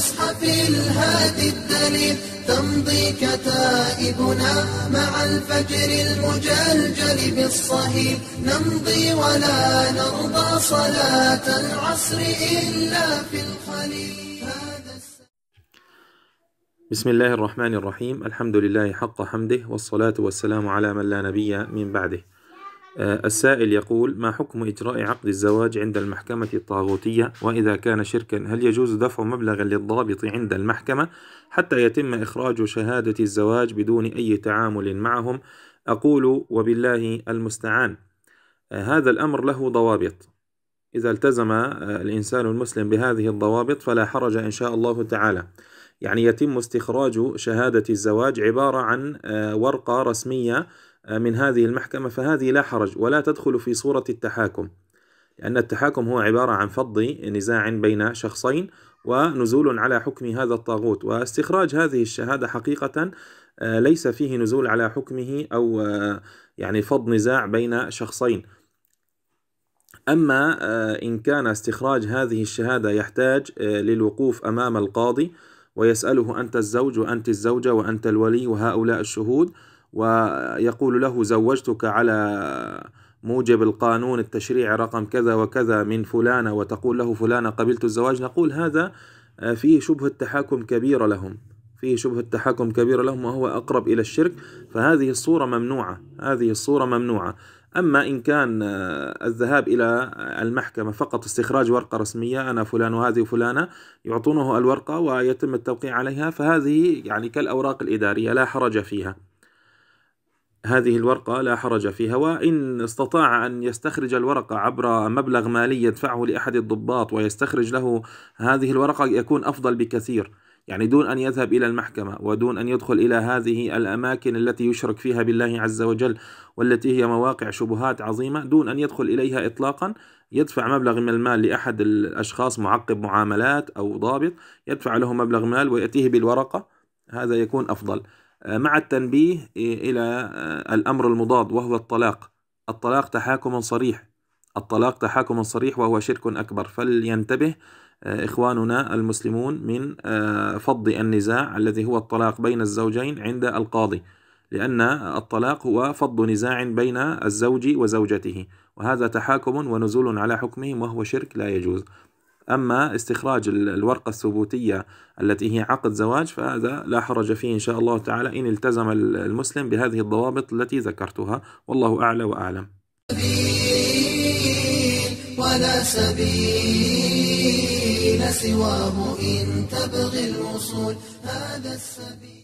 المصحف الهادي الدليل تمضي كتائبنا مع الفجر المجلجل بالصهيل نمضي ولا نرضى صلاة العصر إلا في الخليل بسم الله الرحمن الرحيم الحمد لله حق حمده والصلاة والسلام على من لا نبي من بعده آه، السائل يقول ما حكم إجراء عقد الزواج عند المحكمة الطاغوتية وإذا كان شركا هل يجوز دفع مبلغا للضابط عند المحكمة حتى يتم إخراج شهادة الزواج بدون أي تعامل معهم أقول وبالله المستعان آه، هذا الأمر له ضوابط إذا التزم آه، الإنسان المسلم بهذه الضوابط فلا حرج إن شاء الله تعالى يعني يتم استخراج شهادة الزواج عبارة عن ورقة رسمية من هذه المحكمة فهذه لا حرج ولا تدخل في صورة التحاكم لأن التحاكم هو عبارة عن فض نزاع بين شخصين ونزول على حكم هذا الطاغوت واستخراج هذه الشهادة حقيقة آه، ليس فيه نزول على حكمه أو آه، يعني فض نزاع بين شخصين أما آه، إن كان استخراج هذه الشهادة يحتاج للوقوف أمام القاضي ويسأله أنت الزوج وأنت الزوجة وأنت الولي وهؤلاء الشهود ويقول له زوجتك على موجب القانون التشريعي رقم كذا وكذا من فلانة وتقول له فلانة قبلت الزواج نقول هذا آه، فيه شبهة تحاكم كبيرة لهم فيه شبهة تحاكم كبيرة لهم وهو أقرب إلى الشرك فهذه الصورة ممنوعة هذه الصورة ممنوعة أما إن كان آه، الذهاب إلى المحكمة فقط استخراج ورقة رسمية أنا فلان وهذه فلانة يعطونه الورقة ويتم التوقيع عليها فهذه يعني كالأوراق الإدارية لا حرج فيها هذه الورقة لا حرج فيها وإن استطاع أن يستخرج الورقة عبر مبلغ مالي يدفعه لأحد الضباط ويستخرج له هذه الورقة يكون أفضل بكثير يعني دون أن يذهب إلى المحكمة ودون أن يدخل إلى هذه الأماكن التي يشرك فيها بالله عز وجل والتي هي مواقع شبهات عظيمة دون أن يدخل إليها إطلاقا يدفع مبلغ من المال لأحد الأشخاص معقب معاملات أو ضابط يدفع له مبلغ مال ويأتيه بالورقة هذا يكون أفضل آه، مع التنبيه إيه، إلى آه، الأمر المضاد وهو الطلاق الطلاق تحاكم صريح الطلاق تحاكم صريح وهو شرك أكبر فلينتبه آه، إخواننا المسلمون من فض النزاع الذي هو الطلاق بين الزوجين عند القاضي لأن الطلاق هو فض نزاع بين الزوج وزوجته وهذا تحاكم ونزول على حكمهم وهو شرك لا يجوز أما استخراج الورقة الثبوتية التي هي عقد زواج فهذا لا حرج فيه إن شاء الله تعالى إن التزم المسلم بهذه الضوابط التي ذكرتها والله أعلى وأعلم ولا سبيل سواه إن تبغي الوصول هذا السبيل